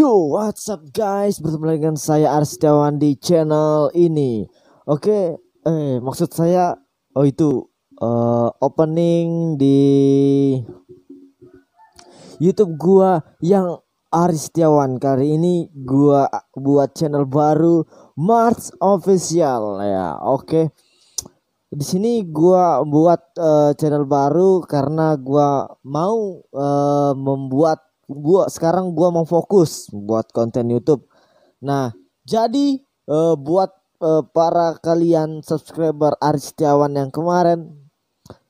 Yo, what's up guys? Bertemu lagi dengan saya Arsidawan di channel ini. Oke, okay, eh maksud saya oh itu uh, opening di YouTube gua yang Aris Aristiawan kali ini gua buat channel baru Mars Official ya. Oke. Okay. Di sini gua buat uh, channel baru karena gua mau uh, membuat gua sekarang gua mau fokus buat konten YouTube. Nah, jadi uh, buat uh, para kalian subscriber Aris tiawan yang kemarin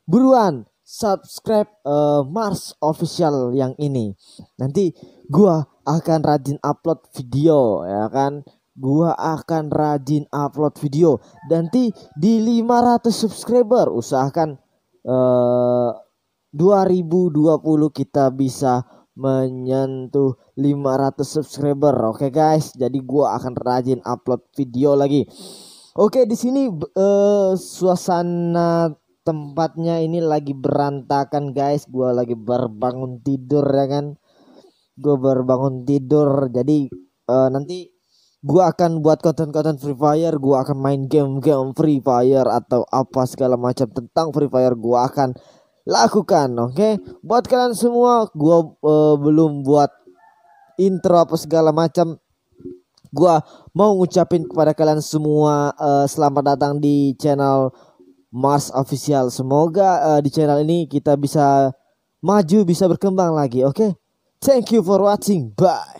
buruan subscribe uh, Mars official yang ini. Nanti gua akan rajin upload video ya kan. Gua akan rajin upload video. Nanti di 500 subscriber usahakan eh uh, 2020 kita bisa menyentuh 500 subscriber. Oke okay, guys, jadi gua akan rajin upload video lagi. Oke, okay, di sini uh, suasana tempatnya ini lagi berantakan guys. Gua lagi berbangun tidur ya kan. Gue berbangun tidur. Jadi uh, nanti gua akan buat konten-konten Free Fire, gua akan main game-game Free Fire atau apa segala macam tentang Free Fire. Gua akan lakukan oke okay? buat kalian semua gua uh, belum buat intro apa segala macam gua mau ngucapin kepada kalian semua uh, selamat datang di channel Mars Official semoga uh, di channel ini kita bisa maju bisa berkembang lagi oke okay? thank you for watching bye